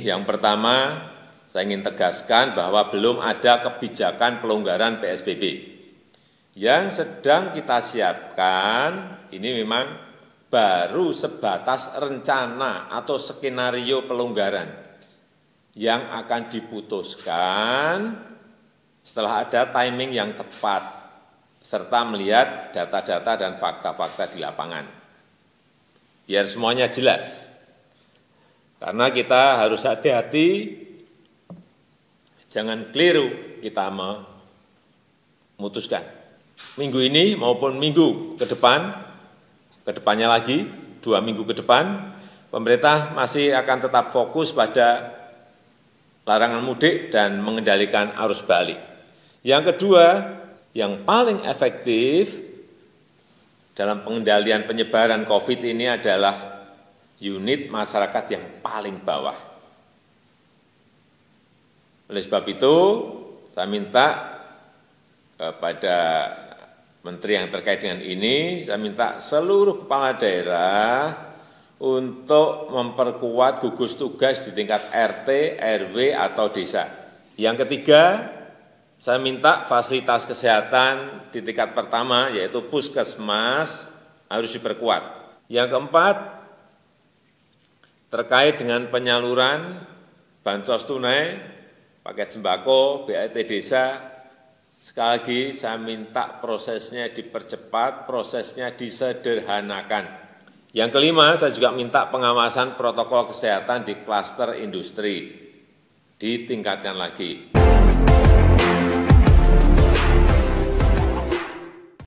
Yang pertama, saya ingin tegaskan bahwa belum ada kebijakan pelonggaran PSBB. Yang sedang kita siapkan ini memang baru sebatas rencana atau skenario pelonggaran yang akan diputuskan setelah ada timing yang tepat serta melihat data-data dan fakta-fakta di lapangan. Biar semuanya jelas. Karena kita harus hati-hati, jangan keliru kita memutuskan. Minggu ini maupun minggu ke depan, ke depannya lagi, dua minggu ke depan, pemerintah masih akan tetap fokus pada larangan mudik dan mengendalikan arus balik. Yang kedua, yang paling efektif dalam pengendalian penyebaran COVID ini adalah unit masyarakat yang paling bawah. Oleh sebab itu, saya minta kepada menteri yang terkait dengan ini, saya minta seluruh kepala daerah untuk memperkuat gugus tugas di tingkat RT, RW, atau desa. Yang ketiga, saya minta fasilitas kesehatan di tingkat pertama, yaitu puskesmas, harus diperkuat. Yang keempat, terkait dengan penyaluran bansos tunai, paket sembako, BAT desa, sekali lagi saya minta prosesnya dipercepat, prosesnya disederhanakan. Yang kelima, saya juga minta pengawasan protokol kesehatan di klaster industri ditingkatkan lagi.